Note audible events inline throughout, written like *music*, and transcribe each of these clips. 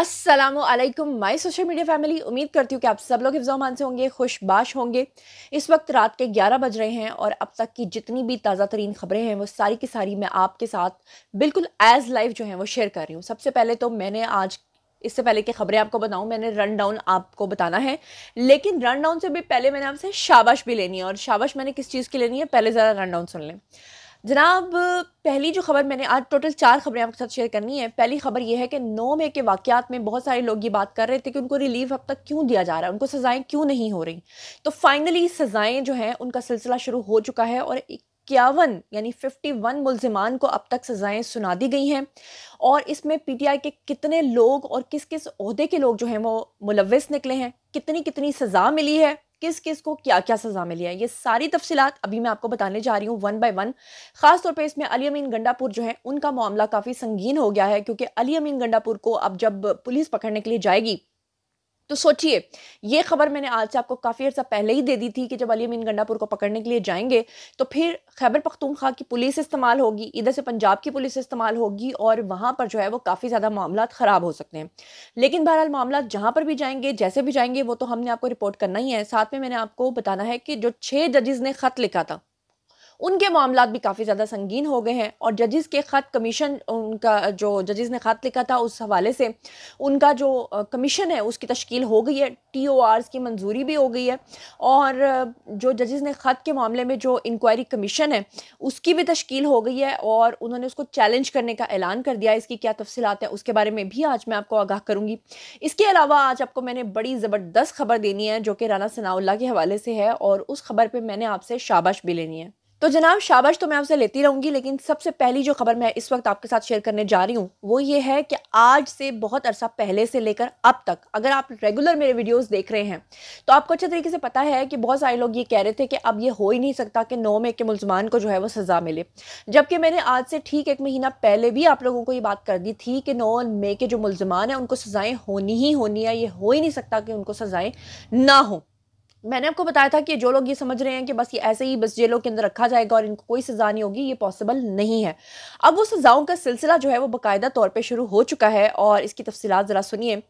Aslam my social media family उम्मीद करती हूँ कि आप सब लोग हिफ्जामान से होंगे खुशबाश होंगे इस वक्त रात के 11 बज रहे हैं और अब तक की जितनी भी ताज़ा तरीन खबरें हैं वो सारी की सारी मैं आपके साथ बिल्कुल एज़ लाइव जो है वो शेयर कर रही हूँ सबसे पहले तो मैंने आज इससे पहले की खबरें आपको बताऊं मैंने रन डाउन आपको बताना है लेकिन रन डाउन से भी पहले मैंने आपसे शाबाश भी लेनी है और शाबाश मैंने किस चीज़ की लेनी है पहले ज़रा रन डाउन सुन लें जनाब पहली जो खबर मैंने आज टोटल चार खबरें आपके साथ शेयर करनी है पहली खबर यह है कि नौ मई के वाकत में बहुत सारे लोग ये बात कर रहे थे कि उनको रिलीफ अब तक क्यों दिया जा रहा है उनको सज़ाएं क्यों नहीं हो रही तो फाइनली सज़ाएं जो हैं उनका सिलसिला शुरू हो चुका है और इक्यावन यानी वन मुलजमान को अब तक सज़ाएं सुना दी गई हैं और इसमें आई के कितने लोग और किस किस अहदे के लोग जो हैं वो मुलविस निकले हैं कितनी कितनी सज़ा मिली है किस किस को क्या क्या सजा मिली है ये सारी तफसीत अभी मैं आपको बताने जा रही हूँ वन बाय वन खास तौर पर इसमें अली अमीन गंडापुर जो है उनका मामला काफ़ी संगीन हो गया है क्योंकि अली अमीन गंडापुर को अब जब पुलिस पकड़ने के लिए जाएगी तो सोचिए ये खबर मैंने आज से आपको काफ़ी अर्सा पहले ही दे दी थी कि जब अली अमीन गंडापुर को पकड़ने के लिए जाएंगे तो फिर खैबर पख्तूनखा की पुलिस इस्तेमाल होगी इधर से पंजाब की पुलिस इस्तेमाल होगी और वहाँ पर जो है वो काफ़ी ज़्यादा मामला ख़राब हो सकते हैं लेकिन बहरहाल मामला जहाँ पर भी जाएंगे जैसे भी जाएंगे वो तो हमने आपको रिपोर्ट करना ही है साथ में मैंने आपको बताना है कि जो छः जजेज ने ख़त लिखा था उनके मामला भी काफ़ी ज़्यादा संगीन हो गए हैं और जजेस के ख़त कमीशन उनका जो जजेस ने ख़त लिखा था उस हवाले से उनका जो कमीशन है उसकी तश्कील हो गई है टी ओ आर की मंजूरी भी हो गई है और जो जजेस ने ख़त के मामले में जो इंक्वायरी कमीशन है उसकी भी तश्कील हो गई है और उन्होंने उसको चैलेंज करने का ऐलान कर दिया इसकी क्या तफसलत है उसके बारे में भी आज मैं आपको आगाह करूँगी इसके अलावा आज आपको मैंने बड़ी ज़बरदस्त खबर देनी है जो कि राना सनाउल्ला के हवाले से है और उस खबर पर मैंने आपसे शाबाश भी लेनी है तो जनाब शाबाश तो मैं आपसे लेती रहूँगी लेकिन सबसे पहली जो खबर मैं इस वक्त आपके साथ शेयर करने जा रही हूँ वो ये है कि आज से बहुत अरसा पहले से लेकर अब तक अगर आप रेगुलर मेरे वीडियोस देख रहे हैं तो आपको अच्छे तरीके से पता है कि बहुत सारे लोग ये कह रहे थे कि अब ये हो ही नहीं सकता कि नौ में के मुलजमान को जो है वो सज़ा मिले जबकि मैंने आज से ठीक एक महीना पहले भी आप लोगों को ये बात कर दी थी कि नौ मे के जो मुलजमान हैं उनको सज़ाएँ होनी ही होनी है ये हो ही नहीं सकता कि उनको सज़ाएँ ना हों मैंने आपको बताया था कि जो लोग ये समझ रहे हैं कि बस ये ऐसे ही बस जेलों के अंदर रखा जाएगा और इनको कोई सज़ा नहीं होगी ये पॉसिबल नहीं है अब वो सज़ाओं का सिलसिला जो है वो बाकायदा तौर पे शुरू हो चुका है और इसकी तफसीत ज़रा सुनिए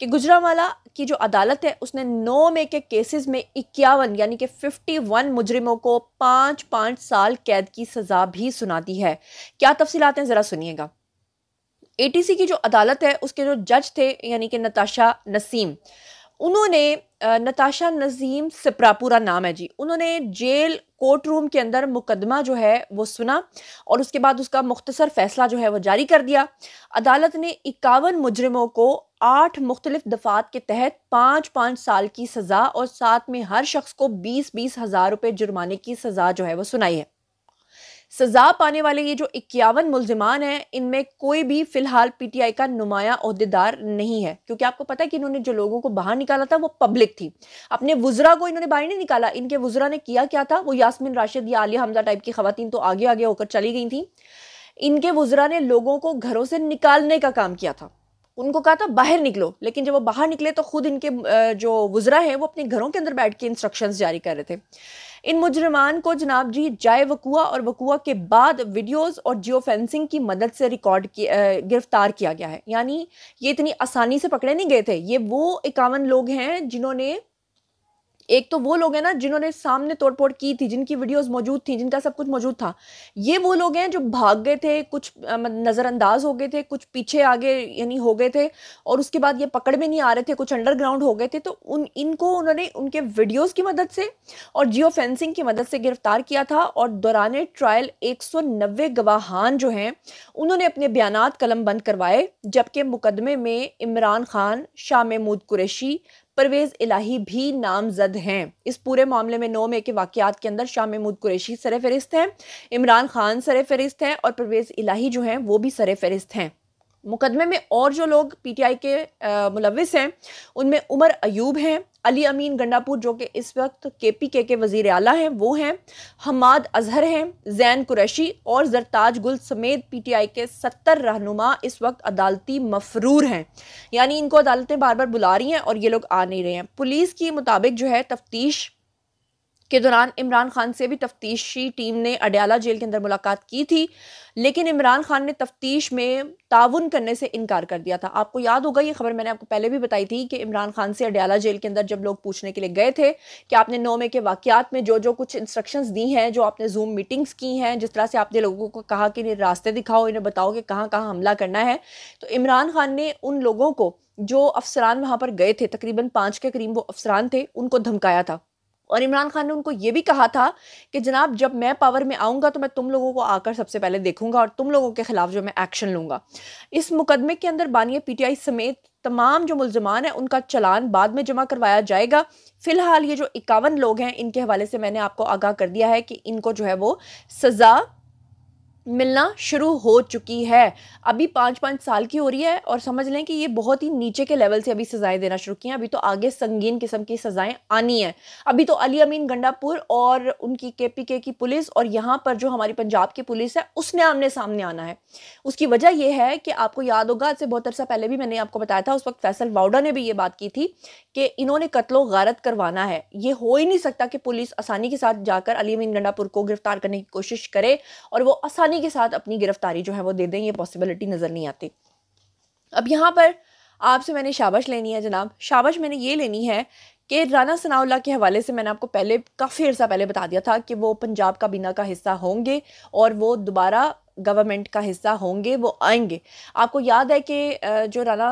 कि गुजरावाला की जो अदालत है उसने नौ में के केसेस में इक्यावन यानी कि फ़िफ्टी वन मुजरिमों को पाँच पाँच साल कैद की सज़ा भी सुना दी है क्या तफसीत हैं ज़रा सुनिएगा ए की जो अदालत है उसके जो जज थे यानी कि नताशा नसीम उन्होंने नताशा नज़ीम सप्रा पूरा नाम है जी उन्होंने जेल कोर्ट रूम के अंदर मुकदमा जो है वो सुना और उसके बाद उसका मुख्तसर फैसला जो है वो जारी कर दिया अदालत ने इक्यावन मुजरमों को आठ मुख्तलिफ दफात के तहत पाँच पाँच साल की सज़ा और साथ में हर शख्स को बीस बीस हज़ार रुपये जुर्माने की सज़ा जो है वो सुनाई है सजा पाने वाले ये जो इक्यावन मुलजमान हैं इनमें कोई भी फिलहाल पीटीआई का नुमाया अहदेदार नहीं है क्योंकि आपको पता है कि इन्होंने जो लोगों को बाहर निकाला था वो पब्लिक थी अपने वुजरा को इन्होंने बाहर नहीं निकाला इनके वुजरा ने किया क्या था वो यासमिन राशिद या आलिया हमजा टाइप की खातन तो आगे आगे होकर चली गई थी इनके वुजरा ने लोगों को घरों से निकालने का काम किया था उनको कहा था बाहर निकलो लेकिन जब वो बाहर निकले तो खुद इनके जो वुजरा है वो अपने घरों के अंदर बैठ के इंस्ट्रक्शंस जारी कर रहे थे इन मुजरमान को जनाब जी जाए वकूआ और वकूआ के बाद वीडियोस और जियो फेंसिंग की मदद से रिकॉर्ड गिरफ्तार किया गया है यानी ये इतनी आसानी से पकड़े नहीं गए थे ये वो इक्यावन लोग हैं जिन्होंने एक तो वो लोग हैं ना जिन्होंने सामने तोड़फोड़ की थी जिनकी वीडियोस मौजूद थी जिनका सब कुछ मौजूद था ये वो लोग हैं जो भाग गए थे कुछ नज़रअंदाज हो गए थे कुछ पीछे आगे यानी हो गए थे और उसके बाद ये पकड़ में नहीं आ रहे थे कुछ अंडरग्राउंड हो गए थे तो उन इनको उन्होंने उनके वीडियोज़ की मदद से और जियो फेंसिंग की मदद से गिरफ्तार किया था और दौरान ट्रायल एक गवाहान जो हैं उन्होंने अपने बयान कलम बंद करवाए जबकि मुकदमे में इमरान खान शाह महमूद कुरैशी परवेज इलाही भी नामजद हैं इस पूरे मामले में नौ मई के वाकत के अंदर शाह महमूद कुरैशी सर फहरिस्त हैं इमरान खान सर फहरिस्त हैं और परवेज़ इलाही जो हैं वो भी सर फहरिस्त हैं मुकदमे में और जो लोग पीटीआई के मुलविस हैं उनमें उमर अयूब हैं अली अमीन गंडापुर जो कि इस वक्त के पी के के वजीर अला हैं वो हैं हमाद अजहर हैं जैन कुरैशी और जरताज गुल समेत पी टी आई के सत्तर रहनुमा इस वक्त अदालती मफरूर हैं यानी इनको अदालतें बार बार बुला रही हैं और ये लोग आ नहीं रहे हैं पुलिस के मुताबिक जो है तफ्तीश के दौरान इमरान खान से भी तफ्तीशी टीम ने अडयाला जेल के अंदर मुलाकात की थी लेकिन इमरान खान ने तफ्तीश में ताउन करने से इनकार कर दिया था आपको याद होगा ये खबर मैंने आपको पहले भी बताई थी कि इमरान खान से अडयाला जेल के अंदर जब लोग पूछने के लिए गए थे कि आपने नौ मे के वाक़ात में जो जो कुछ इंस्ट्रक्शंस दी हैं जो आपने जूम मीटिंग्स की हैं जिस तरह से आपने लोगों को कहा कि इन्हें रास्ते दिखाओ इन्हें बताओ कि कहाँ कहाँ हमला करना है तो इमरान खान ने उन लोगों को जो अफसरान वहाँ पर गए थे तकरीबन पाँच के करीब वो अफसरान थे उनको धमकाया था और इमरान खान ने उनको ये भी कहा था कि जनाब जब मैं पावर में आऊँगा तो मैं तुम लोगों को आकर सबसे पहले देखूंगा और तुम लोगों के खिलाफ जो मैं एक्शन लूँगा इस मुकदमे के अंदर बानिया पीटीआई समेत तमाम जो मुलजमान हैं उनका चलान बाद में जमा करवाया जाएगा फ़िलहाल ये जो इक्यावन लोग हैं इनके हवाले से मैंने आपको आगाह कर दिया है कि इनको जो है वो सज़ा मिलना शुरू हो चुकी है अभी पाँच पाँच साल की हो रही है और समझ लें कि ये बहुत ही नीचे के लेवल से अभी सज़ाएं देना शुरू की हैं अभी तो आगे संगीन किस्म की सज़ाएं आनी है अभी तो अली अमीन गंडापुर और उनकी के पी के की पुलिस और यहाँ पर जो हमारी पंजाब की पुलिस है उसने आमने सामने आना है उसकी वजह यह है कि आपको याद होगा से बहुत अर्सा पहले भी मैंने आपको बताया था उस वक्त फैसल वाउडा ने भी ये बात की थी कि इन्होंने कत्लो गारत करवाना है ये हो ही नहीं सकता कि पुलिस आसानी के साथ जाकर अली अमीन गंडापुर को गिरफ्तार करने की कोशिश करे और वो आसानी आसानी के साथ अपनी गिरफ्तारी जो है वो दे दें ये पॉसिबिलिटी नज़र नहीं आती अब यहाँ पर आपसे मैंने शाबाश लेनी है जनाब शाबाश मैंने ये लेनी है कि राना सनाउल्ला के हवाले से मैंने आपको पहले काफ़ी अर्सा पहले बता दिया था कि वो पंजाब काबीना का हिस्सा होंगे और वो दोबारा गवर्नमेंट का हिस्सा होंगे वो आएंगे आपको याद है कि जो राना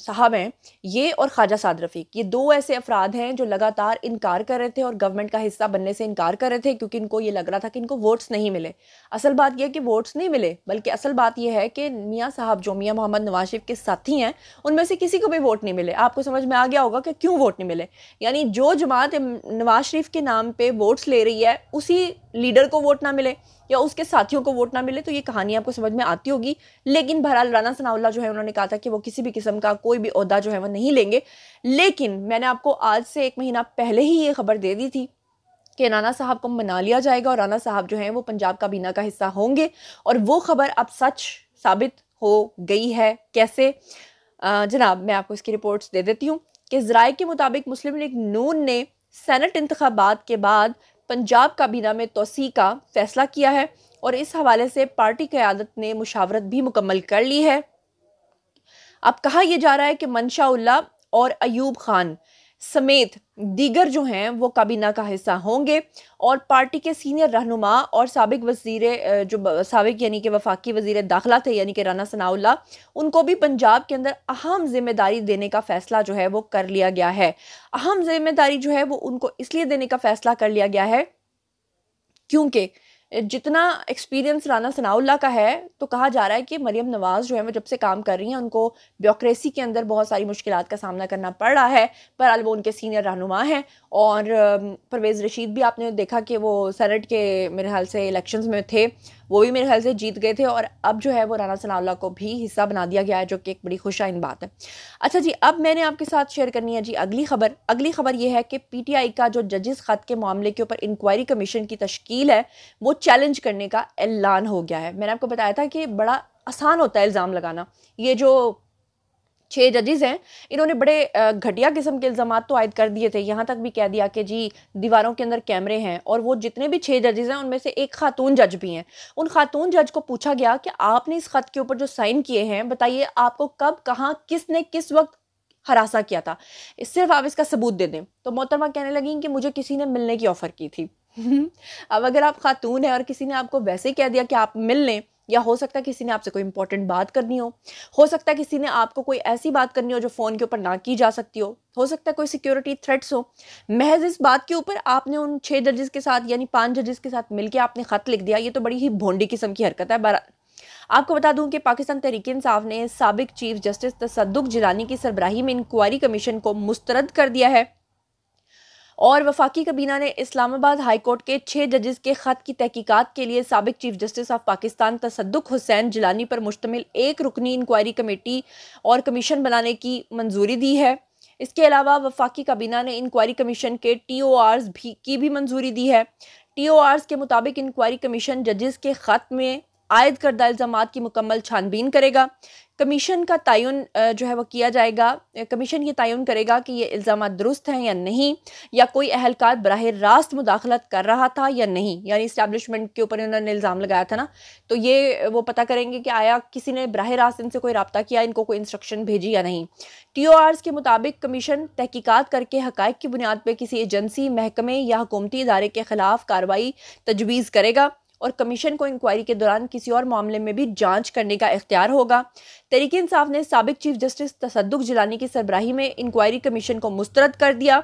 साहब हैं ये और ख्वाजा साद रफ़ीक ये दो ऐसे अफराद हैं जो लगातार इनकार कर रहे थे और गवर्नमेंट का हिस्सा बनने से इनकार कर रहे थे क्योंकि इनको ये लग रहा था कि इनको वोट्स नहीं मिले असल बात यह कि वोट्स नहीं मिले बल्कि असल बात यह है कि मियाँ साहब जो मियाँ मोहम्मद नवाज शरीफ के साथी हैं उनमें से किसी को भी वोट नहीं मिले आपको समझ में आ गया होगा कि क्यों वोट नहीं मिले यानी जो जमात नवाज शरीफ के नाम पर वोट्स ले रही है उसी लीडर को वोट ना मिले या उसके साथियों को वोट ना मिले तो ये कहानी आपको समझ में आती होगी लेकिन बहरहाल राना सनाउल्ला जो है उन्होंने कहा था कि वो किसी भी किस्म का कोई भी अहदा जो है वह नहीं लेंगे लेकिन मैंने आपको आज से एक महीना पहले ही ये खबर दे दी थी कि राना साहब को मना लिया जाएगा और राना साहब जो हैं वो पंजाब का बीना का हिस्सा होंगे और वो खबर अब सच साबित हो गई है कैसे जनाब मैं आपको इसकी रिपोर्ट्स दे देती हूँ कि जराए के मुताबिक मुस्लिम लीग नून ने सेनेट इंतबात के बाद पंजाब काबीना में तोसी का फैसला किया है और इस हवाले से पार्टी क़्यादत ने मुशावरत भी मुकम्मल कर ली है अब कहा यह जा रहा है कि मनशाउल्ला और अयूब खान समेत दीगर जो हैं वो काबीना का हिस्सा होंगे और पार्टी के सीनियर रहनुमा और सबक वजीर जो सबक यानी कि वफाकी वजीर दाखिला थे यानी कि राना सनाउल्ला उनको भी पंजाब के अंदर अहम जिम्मेदारी देने का फ़ैसला जो है वो कर लिया गया है अहम जिम्मेदारी जो है वो उनको इसलिए देने का फ़ैसला कर लिया गया है क्योंकि जितना एक्सपीरियंस राना सनाउल्ला का है तो कहा जा रहा है कि मरीम नवाज़ जो है वो जब से काम कर रही हैं उनको ब्योक्रेसी के अंदर बहुत सारी मुश्किल का सामना करना पड़ रहा है पर अल वो उनके सीनियर रहनुमा हैं और परवेज़ रशीद भी आपने देखा कि वो सेनेट के मेरे ख्याल से इलेक्शंस में थे वो भी मेरे ख्याल से जीत गए थे और अब जो है वो राना सनाउल्ला को भी हिस्सा बना दिया गया है जो कि एक बड़ी खुशाइन बात है अच्छा जी अब मैंने आपके साथ शेयर करनी है जी अगली खबर अगली खबर ये है कि पीटीआई का जो जजेस खत के मामले के ऊपर इंक्वायरी कमीशन की तश्कील है वो चैलेंज करने का ऐलान हो गया है मैंने आपको बताया था कि बड़ा आसान होता है इल्ज़ाम लगाना ये जो छः जजेज़ हैं इन्होंने बड़े घटिया किस्म के इल्ज़ाम तो आयद कर दिए थे यहाँ तक भी कह दिया कि जी दीवारों के अंदर कैमरे हैं और वो जितने भी छः जजेज हैं उनमें से एक खातून जज भी हैं उन खातून जज को पूछा गया कि आपने इस ख़त के ऊपर जो साइन किए हैं बताइए आपको कब कहाँ किसने किस वक्त हरासा किया था सिर्फ आप इसका सबूत दे दें तो मोहतरमा कहने लगी कि मुझे किसी ने मिलने की ऑफ़र की थी *laughs* अब अगर आप खातून हैं और किसी ने आपको वैसे ही कह दिया कि आप मिल लें या हो सकता है किसी ने आपसे कोई इंपॉर्टेंट बात करनी हो हो सकता है किसी ने आपको कोई ऐसी बात करनी हो जो फ़ोन के ऊपर ना की जा सकती हो हो सकता है कोई सिक्योरिटी थ्रेट्स हो महज इस बात के ऊपर आपने उन छः जजेस के साथ यानी पाँच जजेस के साथ मिलकर आपने ख़त लिख दिया ये तो बड़ी ही भोंडी किस्म की हरकत है बरा आपको बता दूं कि पाकिस्तान तहरीक इंसाफ ने सबक चीफ जस्टिस तसदुक जिलानी की सरबराही में इंक्वायरी कमीशन को मुस्तरद कर दिया है और वफाकी कबीना ने इस्लामाबाद हाईकोर्ट के छः जजेस के ख़त की तहकीकात के लिए सबक chief justice of Pakistan Tassaduq Hussain Jillani पर मुश्तमिल एक रुकनी इंक्वायरी कमेटी और कमीशन बनाने की मंजूरी दी है इसके अलावा वफाकी काबीना ने इंक्वायरी कमीशन के टी ओ आर्स भी की भी मंजूरी दी है टी ओ आर्स के मुताबिक इंक्वायरी कमीशन जजेस के ख़त में आयद करदा इल्ज़ाम की मुकम्मल छानबीन करेगा कमीशन का तयन जो है वो किया जाएगा कमीशन ये तयन करेगा कि ये इल्ज़ाम दुरुस्त हैं या नहीं या कोई अहलकार बरह रास्त मुदाखलत कर रहा था या नहीं यानी इस्टबलिशमेंट के ऊपर उन्होंने इल्ज़ाम लगाया था ना तो ये वो पता करेंगे कि आया किसी ने बरह रास्त इनसे कोई रबता किया इनको कोई इंस्ट्रक्शन भेजी या नहीं टी ओ आरस के मुताबिक कमीशन तहकीक़ात करके हक़ की बुनियाद पर किसी एजेंसी महकमे या हुकूमती इदारे के ख़िलाफ़ कार्रवाई तजवीज़ करेगा और कमीशन को इंक्वायरी के दौरान किसी और मामले में भी जांच करने का इख्तियार होगा तरीक इंसाफ ने सबक चीफ जस्टिस तसदुक जिलानी की सरबराही में इंक्वायरी कमीशन को मुस्तरद कर दिया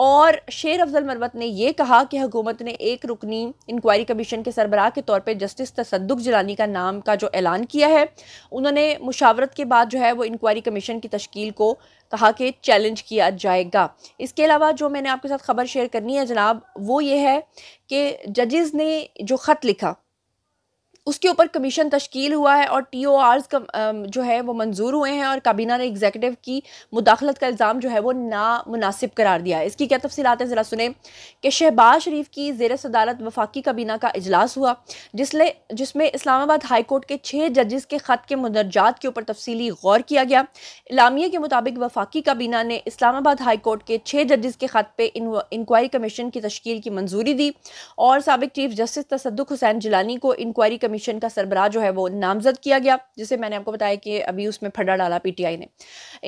और शेर अफजल मरवत ने यह कहा कि हुकूमत ने एक रुकनी इंक्वायरी कमीशन के सरबराह के तौर पर जस्टिस तसदुक जिलानी का नाम का जो ऐलान किया है उन्होंने मुशावरत के बाद जो है वो इंक्वायरी कमीशन की तश्कील को कहा कि चैलेंज किया जाएगा इसके अलावा जो मैंने आपके साथ खबर शेयर करनी है जनाब वो ये है कि जजेस ने जो ख़त लिखा उसके ऊपर कमीशन तश्कील हुआ है और टी ओ आर्स जो है वो मंजूर हुए हैं और काबीना ने एग्जेकटिव की मुदाखलत का इल्ज़ाम जो है वो नामनासिब करार दिया है इसकी क्या तफसीत है ज़रा सुने कि शहबाज शरीफ की जेर सदालत वफाकी काबीना का अजलास हुआ जिसले जिसमें इस्लामाबाद हाई कोर्ट के छः जजेस के ख़त के मंदरजात के ऊपर तफसी गौर किया गया इलामिया के मुताबिक वफाकी काबीना ने इस्लामाबाद हाई कोर्ट के छः जजस के ख़त पर इंक्वायरी कमीशन की तश्ील की मंजूरी दी और सबक चीफ जस्टिस तसदुक हुसैन जिलानी को इंक्वायरी कमीशन का सरबराह जो है वो नामजद किया गया जिसे मैंने आपको बताया कि अभी उसमें फड़ा डाला पी टी आई ने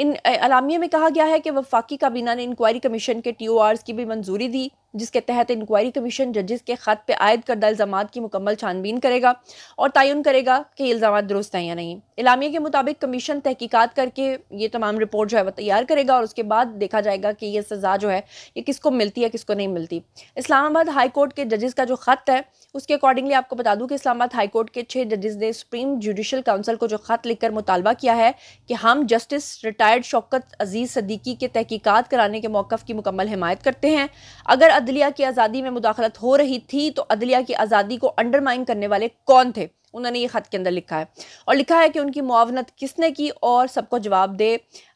इन अलामिया में कहा गया है कि वफाकी काबीना ने इंक्वायरी कमीशन के टी ओ आर्स की भी मंजूरी दी जिसके तहत इंक्वायरी कमीशन जजेस के ख़त पे आयद करदा इल्ज़ाम की मुकम्मल छानबीन करेगा और तयन करेगा कि इल्ज़ाम दुरुस्त हैं या नहीं इलामिया के मुताबिक कमीशन तहकीकत करके ये तमाम रिपोर्ट जो है वह तैयार करेगा और उसके बाद देखा जाएगा कि यह सज़ा जो है ये किसको मिलती है किसको नहीं मिलती इस्लामाबाद हाई कोर्ट के जजेस का जो ख़त है उसके अकॉर्डिंगली आपको बता दूँ कि इस्लामाबाद हाई कोर्ट के छः जजेस ने सुप्रीम जुडिशल काउंसिल को जो ख़त लिखकर मुतालबा किया है कि हम जस्टिस रिटायर्ड शौकत अजीज़ सदीकी के तहकीकत कराने के मौक़ की मुकम्मल हमायत करते हैं अगर अदलिया की आज़ादी में मुदाखलत हो रही थी तो अदलिया की आज़ादी को अंडरमाइन करने वाले कौन थे उन्होंने ये ख़त के अंदर लिखा है और लिखा है कि उनकी मुआवनत किसने की और सबको जवाब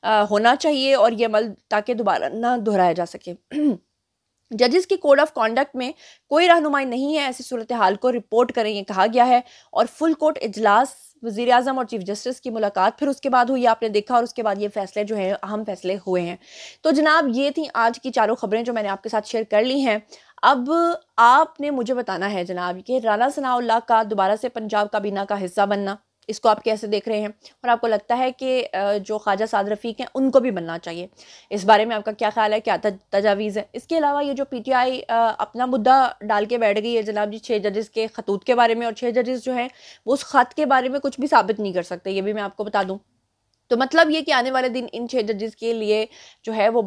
आ, होना चाहिए और ये अमल ताकि दोबारा ना दोहराया जा सके *clears throat* जजेस की कोड ऑफ कॉन्डक्ट में कोई रहनुमाई नहीं है ऐसी सूरत हाल को रिपोर्ट करें यह कहा गया है और फुल कोर्ट इजलास वजीर अजम और चीफ जस्टिस की मुलाकात फिर उसके बाद हुई आपने देखा और उसके बाद ये फैसले जो हैं अहम फैसले हुए हैं तो जनाब ये थी आज की चारों खबरें जो मैंने आपके साथ शेयर कर ली हैं अब आपने मुझे बताना है जनाब कि राना सनाउल्ला का दोबारा से पंजाब काबीना का हिस्सा बनना इसको आप कैसे देख रहे हैं और आपको लगता है कि जो ख्वाजा साद रफ़ीक हैं उनको भी बनना चाहिए इस बारे में आपका क्या ख्याल है क्या तजावीज़ है इसके अलावा ये जो पी टी आई अपना मुद्दा डाल के बैठ गई है जनाब जी छः जजेस के खतूत के बारे में और छः जजेस जो हैं वो उस ख़त के बारे में कुछ भी साबित नहीं कर सकते ये भी मैं आपको बता दूँ तो मतलब ये कि आने वाले दिन इन छः जजेस के लिए जो है वो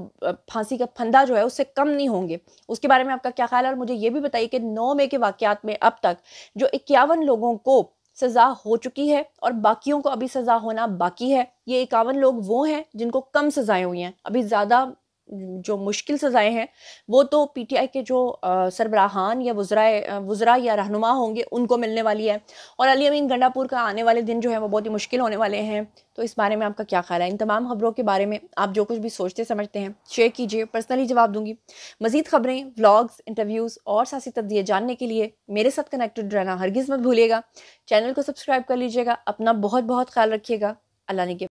फांसी का फंदा जो है उससे कम नहीं होंगे उसके बारे में आपका क्या ख्याल है और मुझे ये भी बताइए कि नौ मई के वाक़ में अब तक जो इक्यावन लोगों को सज़ा हो चुकी है और बाकियों को अभी सज़ा होना बाकी है ये इक्यावन लोग वो हैं जिनको कम सज़ाएं हुई हैं अभी ज़्यादा जो मुश्किल सज़ाएँ हैं वो तो पी टी आई के जो सरबराहान या वज़रा वज़रा या रहनुमा होंगे उनको मिलने वाली है और अली अमीन गंडापुर का आने वाले दिन जो है वो बहुत ही मुश्किल होने वाले हैं तो इस बारे में आपका क्या ख्याल है इन तमाम खबरों के बारे में आप जो कुछ भी सोचते समझते हैं शेयर कीजिए पर्सनली जवाब दूंगी मजीद खबरें व्लॉग्स इंटरव्यूज़ और सासी तब्दीलियाँ जानने के लिए मेरे साथ कनेक्टेड रहना हरगिज़ मत भूलिएगा चैनल को सब्सक्राइब कर लीजिएगा अपना बहुत बहुत ख्याल रखिएगा अल्लाह ने